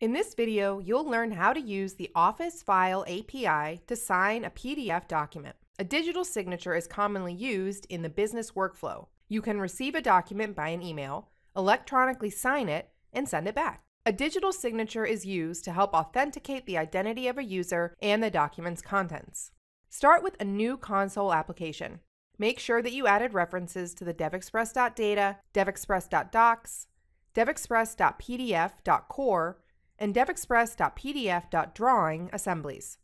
In this video, you'll learn how to use the Office File API to sign a PDF document. A digital signature is commonly used in the business workflow. You can receive a document by an email, electronically sign it, and send it back. A digital signature is used to help authenticate the identity of a user and the document's contents. Start with a new console application. Make sure that you added references to the devexpress.data, devexpress.docs, devexpress.pdf.core, and devexpress.pdf.drawing assemblies.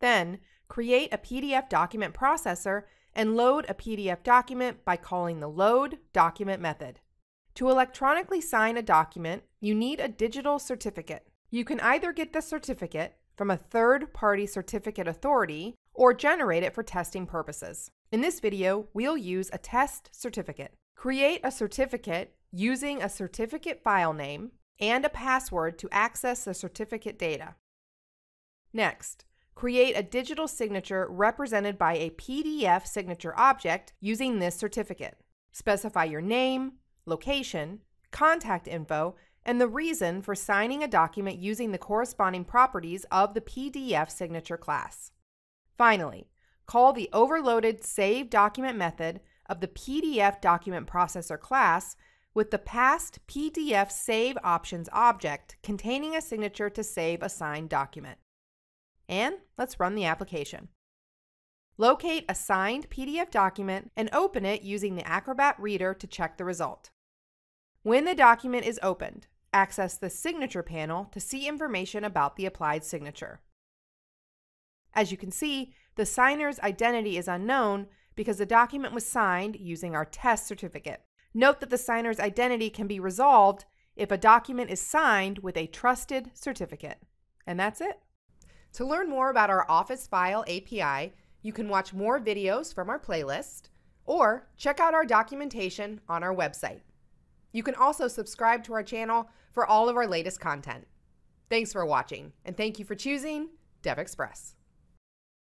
Then, create a PDF document processor and load a PDF document by calling the load document method. To electronically sign a document, you need a digital certificate. You can either get the certificate from a third-party certificate authority or generate it for testing purposes. In this video, we'll use a test certificate. Create a certificate using a certificate file name and a password to access the certificate data. Next, create a digital signature represented by a PDF signature object using this certificate. Specify your name, location, contact info, and the reason for signing a document using the corresponding properties of the PDF signature class. Finally, call the overloaded Save Document method of the PDF Document Processor class with the past PDF save options object containing a signature to save a signed document. And let's run the application. Locate a signed PDF document and open it using the Acrobat Reader to check the result. When the document is opened, access the Signature panel to see information about the applied signature. As you can see, the signer's identity is unknown because the document was signed using our test certificate. Note that the signer's identity can be resolved if a document is signed with a trusted certificate. And that's it. To learn more about our Office File API, you can watch more videos from our playlist or check out our documentation on our website. You can also subscribe to our channel for all of our latest content. Thanks for watching, and thank you for choosing DevExpress.